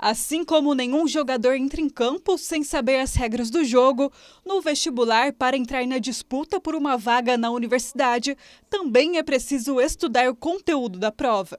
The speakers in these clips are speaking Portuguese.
Assim como nenhum jogador entra em campo sem saber as regras do jogo, no vestibular, para entrar na disputa por uma vaga na universidade, também é preciso estudar o conteúdo da prova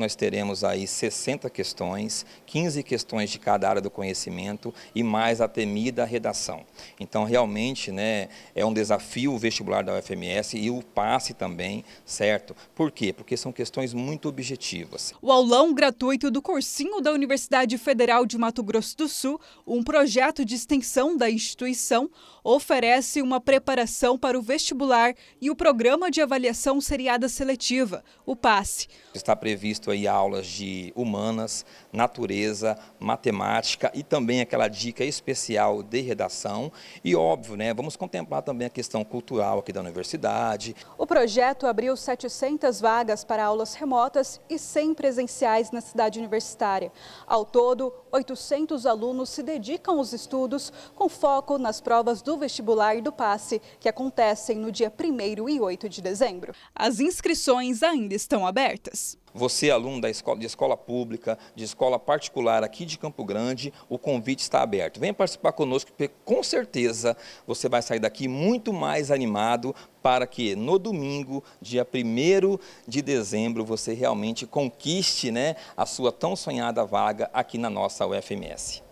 nós teremos aí 60 questões, 15 questões de cada área do conhecimento e mais a temida redação. Então, realmente, né, é um desafio o vestibular da UFMS e o passe também, certo? Por quê? Porque são questões muito objetivas. O aulão gratuito do cursinho da Universidade Federal de Mato Grosso do Sul, um projeto de extensão da instituição, oferece uma preparação para o vestibular e o programa de avaliação seriada seletiva, o PASSE. Está previsto aí aulas de humanas, natureza, matemática e também aquela dica especial de redação. E óbvio, né, vamos contemplar também a questão cultural aqui da universidade. O projeto abriu 700 vagas para aulas remotas e 100 presenciais na cidade universitária. Ao todo, 800 alunos se dedicam aos estudos com foco nas provas do vestibular e do passe, que acontecem no dia 1 e 8 de dezembro. As inscrições ainda estão abertas. Você, aluno da escola, de escola pública, de escola particular aqui de Campo Grande, o convite está aberto. Venha participar conosco, porque com certeza você vai sair daqui muito mais animado para que no domingo, dia 1 de dezembro, você realmente conquiste né, a sua tão sonhada vaga aqui na nossa UFMS.